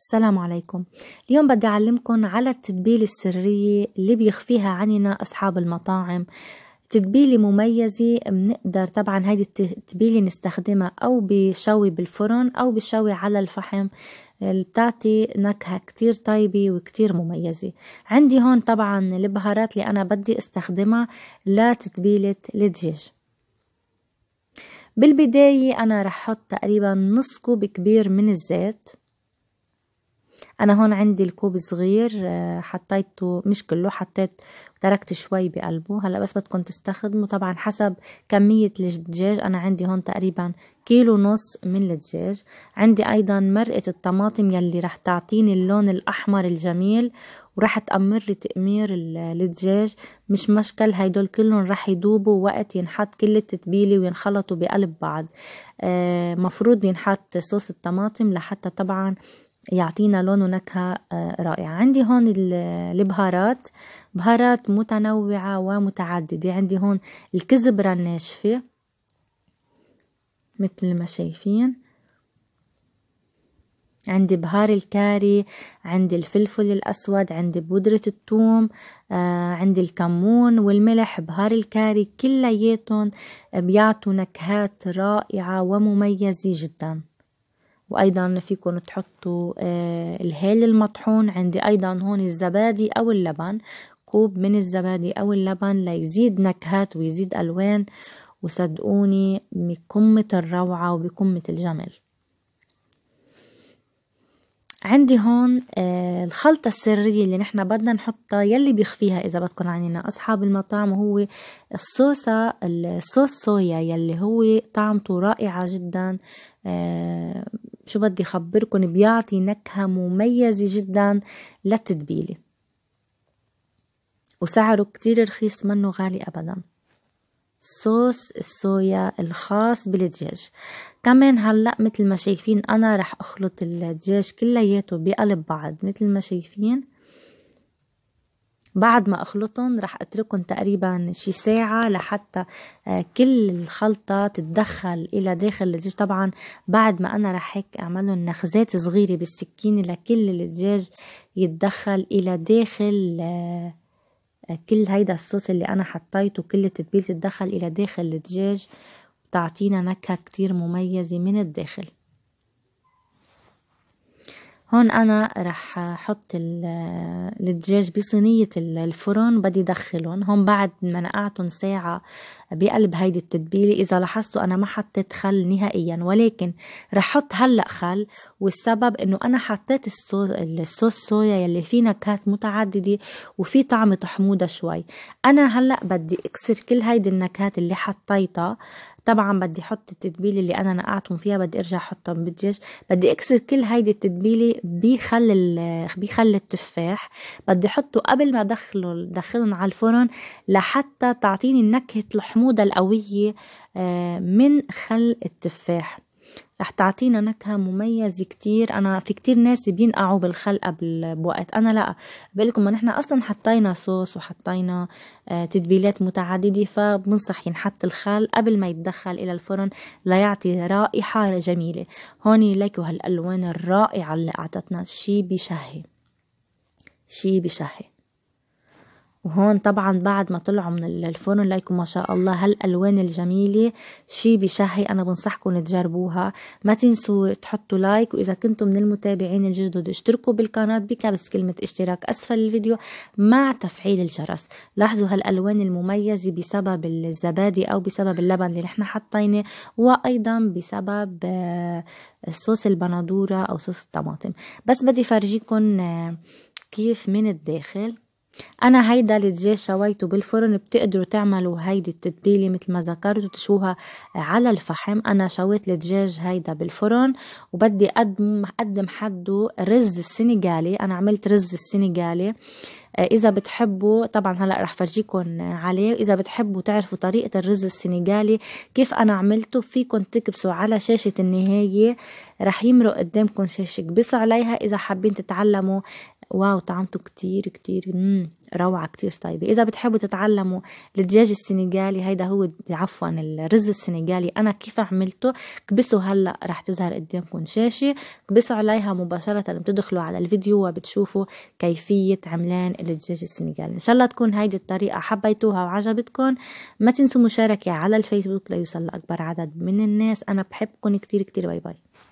السلام عليكم اليوم بدي أعلمكم على التتبيلة السرية اللي بيخفيها عننا أصحاب المطاعم تتبيلة مميزة بنقدر طبعا هيدي التتبيلة نستخدمها أو بشوي بالفرن أو بشوي على الفحم اللي بتعطي نكهة كتير طيبة وكتير مميزة عندي هون طبعا البهارات اللي أنا بدي استخدمها لتتبيلة الدجاج بالبداية أنا رح حط تقريبا نص كوب كبير من الزيت انا هون عندي الكوب صغير آه، حطيته مش كله حطيت تركت شوي بقلبه هلا بس بدكم تستخدموا طبعا حسب كمية الدجاج انا عندي هون تقريبا كيلو ونص من الدجاج عندي ايضا مرقة الطماطم يلي رح تعطيني اللون الاحمر الجميل ورح تأمر لي تأمير الدجاج مش مشكل هيدول كلهم رح يدوبوا وقت ينحط كل التتبيلة وينخلطوا بقلب بعض آه مفروض ينحط صوص الطماطم لحتى طبعا يعطينا لون ونكهة آه، رائعة عندي هون البهارات بهارات متنوعة ومتعددة عندي هون الكزبرة الناشفة مثل ما شايفين عندي بهار الكاري عندي الفلفل الأسود عندي بودرة الثوم آه، عندي الكمون والملح بهار الكاري كلياتهم بيعطوا نكهات رائعة ومميزة جداً وأيضا فيكم تحطوا آه، الهيل المطحون عندي أيضا هون الزبادي أو اللبن كوب من الزبادي أو اللبن ليزيد نكهات ويزيد ألوان وصدقوني بقمة الروعة وبقمة الجمال عندي هون آه، الخلطة السرية اللي نحنا بدنا نحطها يلي بيخفيها إذا بدكم عنينا أصحاب المطاعم هو الصوصة الصوص صويا يلي هو طعمته رائعة جدا آه، شو بدي خبركن بيعطي نكهة مميزة جدا للتتبيلة وسعره كتير رخيص منه غالي أبدا صوص الصويا الخاص بالدجاج كمان هلأ مثل ما شايفين أنا رح أخلط الدجاج كلياته بقلب بعض مثل ما شايفين بعد ما أخلطهم رح أتركهم تقريبا شي ساعة لحتى آه، كل الخلطة تتدخل إلى داخل الدجاج طبعا بعد ما أنا رح هيك أعملهم نخزات صغيرة بالسكينة لكل الدجاج يتدخل إلى داخل آه، آه، كل هيدا الصوص اللي أنا حطيته كل التتبيل تتدخل إلى داخل الدجاج وتعطينا نكهة كتير مميزة من الداخل هون أنا رح أحط الدجاج بصينية الفرن بدي دخلهم هون بعد ما نقعتهم ساعة بقلب هيدي التتبيلة إذا لاحظتوا أنا ما حطيت خل نهائيا ولكن رح احط هلأ خل والسبب إنه أنا حطيت الصوص, الصوص صويا يلي فيه نكهات متعددة وفي طعم حموضة شوي أنا هلأ بدي أكسر كل هيدي النكهات اللي حطيتها طبعا بدي احط التتبيله اللي انا نقعتهم فيها بدي ارجع احطهم بالدجاج بدي اكسر كل هيدي التتبيله بخل بخل التفاح بدي احطه قبل ما ادخله دخلهم على الفرن لحتى تعطيني نكهه الحموضه القويه آه، من خل التفاح رح تعطينا نكهة مميزة كتير أنا في كتير ناس بينقعوا بالخلقة بوقت أنا لأ بقلكم ما نحن أصلا حطينا صوص وحطينا آه، تتبيلات متعددة فبنصح ينحط الخل قبل ما يتدخل إلى الفرن ليعطي رائحة جميلة هون لكوا هالألوان الرائعة اللي أعطتنا شي بشهي شي بشهي وهون طبعا بعد ما طلعوا من الفرن لايكم ما شاء الله هالالوان الجميله شي بشهي انا بنصحكم تجربوها ما تنسوا تحطوا لايك واذا كنتم من المتابعين الجدد اشتركوا بالقناه بكبس كلمه اشتراك اسفل الفيديو مع تفعيل الجرس لاحظوا هالالوان المميزه بسبب الزبادي او بسبب اللبن اللي نحن حطيناه وايضا بسبب آه، صوص البندوره او صوص الطماطم بس بدي فرجيكم آه، كيف من الداخل أنا هيدا الدجاج شويته بالفرن بتقدروا تعملوا هيدي التتبيلة مثل ما ذكرت وتشوها على الفحم أنا شويت الدجاج هيدا بالفرن وبدي أقدم أقدم حده رز السنغالي أنا عملت رز السنغالي آه، إذا بتحبوا طبعا هلا رح فرجيكم عليه إذا بتحبوا تعرفوا طريقة الرز السنغالي كيف أنا عملته فيكم تكبسوا على شاشة النهاية رح يمرق قدامكم شاشة كبسوا عليها إذا حابين تتعلموا واو طعمته كتير كتير مم روعة كتير طيبة إذا بتحبوا تتعلموا الدجاج السنغالي هيدا هو عفوا الرز السنغالي أنا كيف عملته كبسوا هلأ رح تظهر قدامكم شاشة كبسوا عليها مباشرة بتدخلوا على الفيديو وبتشوفوا كيفية عملان الدجاج السنغالي إن شاء الله تكون هيدي الطريقة حبيتوها وعجبتكم ما تنسوا مشاركة على الفيسبوك ليوصل لأكبر عدد من الناس أنا بحبكم كتير كتير باي باي